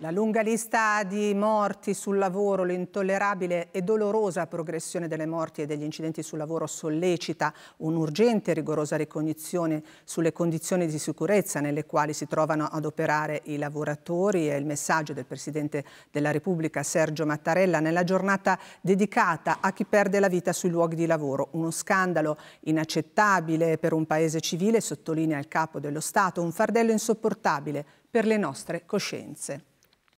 La lunga lista di morti sul lavoro, l'intollerabile e dolorosa progressione delle morti e degli incidenti sul lavoro sollecita un'urgente e rigorosa ricognizione sulle condizioni di sicurezza nelle quali si trovano ad operare i lavoratori e il messaggio del Presidente della Repubblica Sergio Mattarella nella giornata dedicata a chi perde la vita sui luoghi di lavoro. Uno scandalo inaccettabile per un paese civile, sottolinea il Capo dello Stato, un fardello insopportabile per le nostre coscienze.